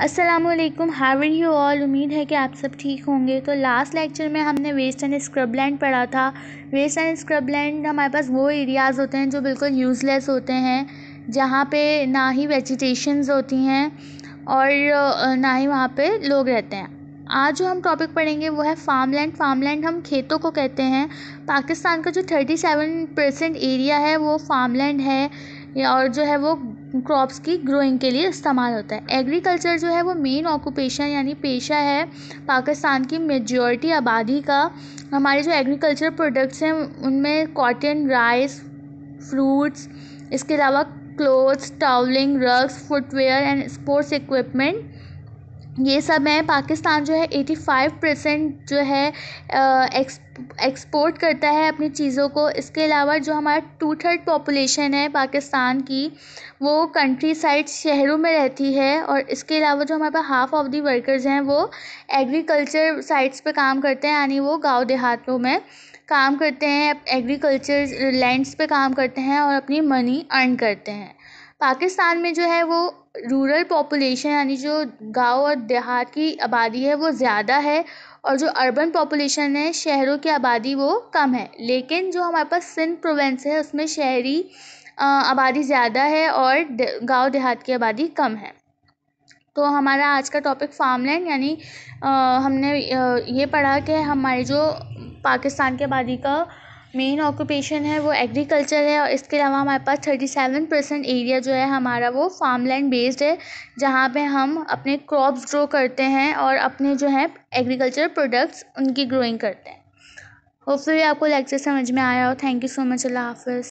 Aslam hour you all उम्मीद है कि आप सब ठीक होंगे तो लास्ट लेक्चर में हमने वेस्ट एंड स्क्रबलैंड पढ़ा था वेस्ट एंड स्क्रबलैंड हमारे पास वो एरियाज़ होते हैं जो बिल्कुल यूज़लेस होते हैं जहाँ पे ना ही वेजिटेशंस होती हैं और ना ही वहाँ पे लोग रहते हैं आज जो हम टॉपिक पढ़ेंगे वो है फार्म लैंड फार्म लैंड हम खेतों को कहते हैं पाकिस्तान का जो थर्टी सेवन परसेंट एरिया है वो फार्म लैंड है और जो है वो क्रॉप्स की ग्रोइंग के लिए इस्तेमाल होता है एग्रीकल्चर जो है वो मेन ऑक्यूपेशन यानी पेशा है पाकिस्तान की मेजॉरिटी आबादी का हमारे जो एग्रीकल्चर प्रोडक्ट्स हैं उनमें कॉटन राइस फ्रूट्स इसके अलावा clothes towelling rugs footwear and sports equipment ये सब है पाकिस्तान जो है एटी फाइव परसेंट जो है एक्स एक्सपोर्ट करता है अपनी चीज़ों को इसके अलावा जो हमारा टू थर्ड पॉपुलेशन है पाकिस्तान की वो कंट्री साइड शहरों में रहती है और इसके अलावा जो हमारे पास हाफ़ ऑफ़ दी वर्कर्स हैं वो एग्रीकल्चर साइट्स पे काम करते हैं यानी वो गांव देहातों में काम करते हैं एग्रीकल्चर लैंड्स पे काम करते हैं और अपनी मनी अर्न करते हैं पाकिस्तान में जो है वो रूरल पॉपुलेशन यानी जो गाँव और देहात की आबादी है वो ज़्यादा है और जो अर्बन पॉपुलेशन है शहरों की आबादी वो कम है लेकिन जो हमारे पास सिंध प्रोवेंस है उसमें शहरी आबादी ज़्यादा है और गाँव देहात की आबादी कम है तो हमारा आज का टॉपिक फार्मलैंड यानी हमने ये पढ़ा कि हमारी जो पाकिस्तान की आबादी का मेन ऑक्यूपेशन है वो एग्रीकल्चर है और इसके अलावा हमारे पास थर्टी सेवन परसेंट एरिया जो है हमारा वो फ़ार्मलैंड बेस्ड है जहाँ पे हम अपने क्रॉप्स ग्रो करते हैं और अपने जो है एग्रीकल्चर प्रोडक्ट्स उनकी ग्रोइंग करते हैं होपफुली आपको लेक्चर समझ में आया हो थैंक यू सो मच अल्लाह हाफ़िज़